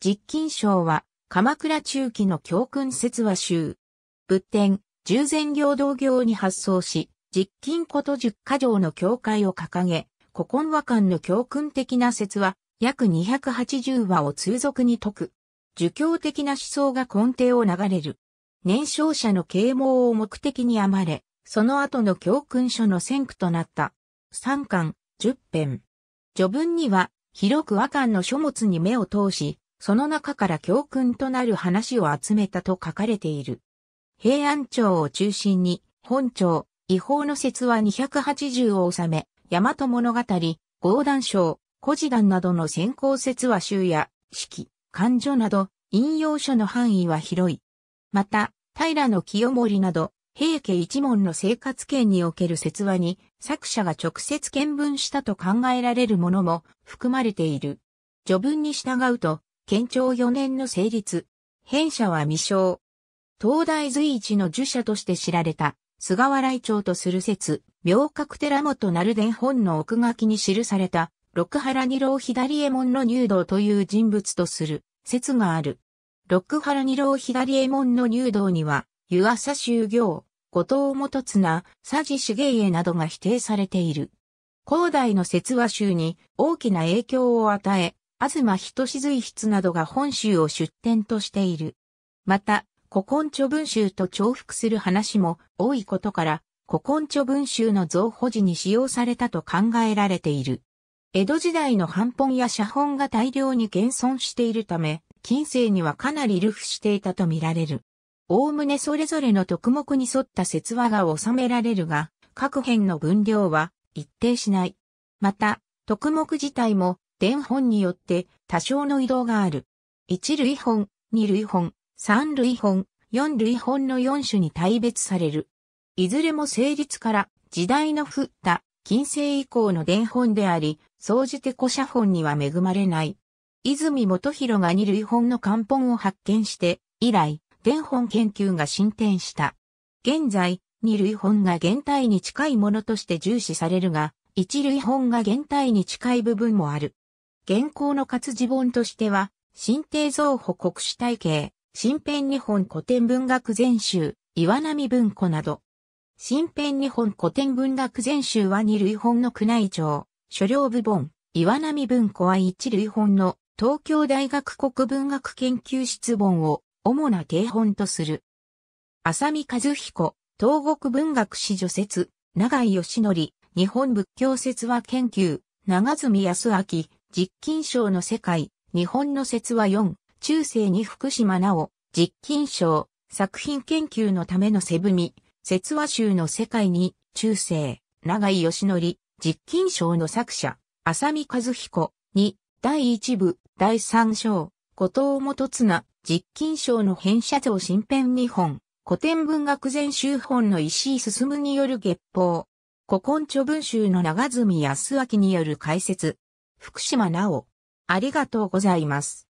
実金賞は、鎌倉中期の教訓説話集。仏典、従前行道行に発想し、実金こと十箇条の教会を掲げ、古今和漢の教訓的な説話、約280話を通俗に解く。儒教的な思想が根底を流れる。年少者の啓蒙を目的に編まれ、その後の教訓書の先駆となった。三巻、十編。序文には、広く和漢の書物に目を通し、その中から教訓となる話を集めたと書かれている。平安庁を中心に、本庁、違法の説は280を収め、大和物語、合談章、古事談などの先行説は集や、式、勘書など、引用書の範囲は広い。また、平の清盛など、平家一門の生活圏における説話に、作者が直接見聞したと考えられるものも含まれている。序文に従うと、県庁4年の成立。弊社は未詳。東大随一の儒者として知られた、菅原井長とする説、明覚寺本鳴伝本の奥書きに記された、六原二郎左衛門の入道という人物とする説がある。六原二郎左衛門の入道には、湯浅修行、後藤元綱、佐治茂家などが否定されている。広大の説話集に大きな影響を与え、東仁随筆などが本州を出典としている。また、古今著文集と重複する話も多いことから、古今著文集の増補時に使用されたと考えられている。江戸時代の版本や写本が大量に現存しているため、近世にはかなり流布していたとみられる。おおむねそれぞれの特目に沿った説話が収められるが、各編の分量は一定しない。また、特目自体も伝本によって多少の移動がある。一類本、二類本、三類本、四類本の四種に大別される。いずれも成立から時代の降った近世以降の伝本であり、総じて古写本には恵まれない。泉元弘が二類本の漢本を発見して、以来、伝本研究が進展した。現在、二類本が現体に近いものとして重視されるが、一類本が現体に近い部分もある。現行の活字本としては、新帝造保国史体系、新編日本古典文学全集、岩波文庫など。新編日本古典文学全集は二類本の宮内庁、所領部本、岩波文庫は一類本の東京大学国文学研究室本を主な定本とする。浅見和彦、東国文学史序説、長井義則、日本仏教説話研究、長住康明、実金賞の世界、日本の説は4、中世に福島なお、実金賞、作品研究のためのセブミ、説話集の世界に、中世、長井義則、実金賞の作者、浅見和彦、2、第1部、第3章、後藤元綱、実金賞の編写像新編2本、古典文学全集本の石井進による月報、古今著文集の長住康明による解説、福島なお。ありがとうございます。